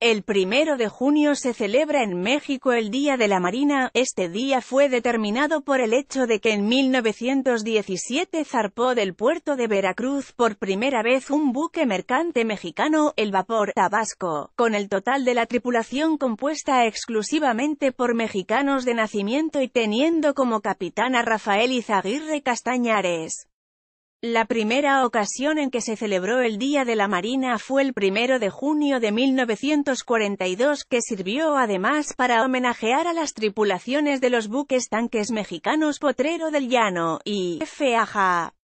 El primero de junio se celebra en México el Día de la Marina, este día fue determinado por el hecho de que en 1917 zarpó del puerto de Veracruz por primera vez un buque mercante mexicano, el vapor Tabasco, con el total de la tripulación compuesta exclusivamente por mexicanos de nacimiento y teniendo como capitán a Rafael Izaguirre Castañares. La primera ocasión en que se celebró el Día de la Marina fue el primero de junio de 1942, que sirvió además para homenajear a las tripulaciones de los buques tanques mexicanos Potrero del Llano y F.A.J.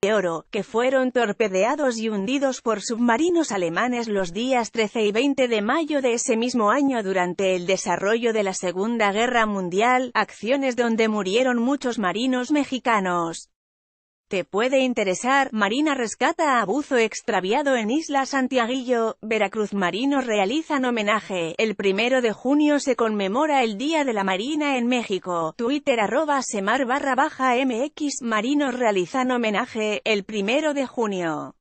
de Oro, que fueron torpedeados y hundidos por submarinos alemanes los días 13 y 20 de mayo de ese mismo año durante el desarrollo de la Segunda Guerra Mundial, acciones donde murieron muchos marinos mexicanos. Te puede interesar, Marina rescata a buzo extraviado en Isla Santiaguillo, Veracruz Marinos realizan homenaje, el primero de junio se conmemora el Día de la Marina en México, Twitter arroba semar barra baja mx Marinos realizan homenaje, el primero de junio.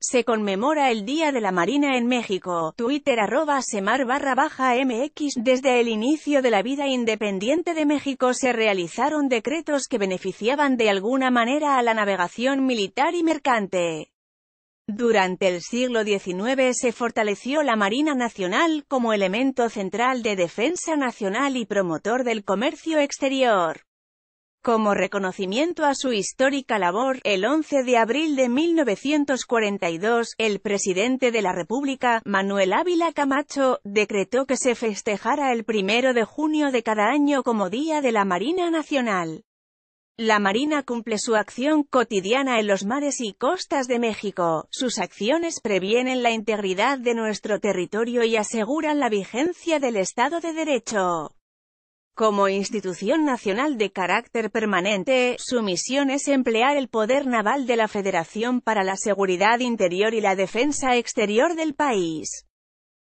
Se conmemora el Día de la Marina en México, Twitter arroba semar barra baja mx. Desde el inicio de la vida independiente de México se realizaron decretos que beneficiaban de alguna manera a la navegación militar y mercante. Durante el siglo XIX se fortaleció la Marina Nacional como elemento central de defensa nacional y promotor del comercio exterior. Como reconocimiento a su histórica labor, el 11 de abril de 1942, el presidente de la República, Manuel Ávila Camacho, decretó que se festejara el primero de junio de cada año como Día de la Marina Nacional. La Marina cumple su acción cotidiana en los mares y costas de México. Sus acciones previenen la integridad de nuestro territorio y aseguran la vigencia del Estado de Derecho. Como institución nacional de carácter permanente, su misión es emplear el poder naval de la Federación para la seguridad interior y la defensa exterior del país.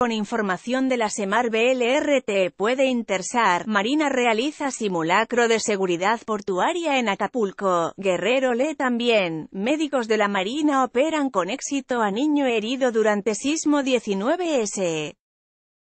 Con información de la SEMAR BLRT puede interesar, Marina realiza simulacro de seguridad portuaria en Acapulco, Guerrero lee también, médicos de la Marina operan con éxito a niño herido durante sismo 19S.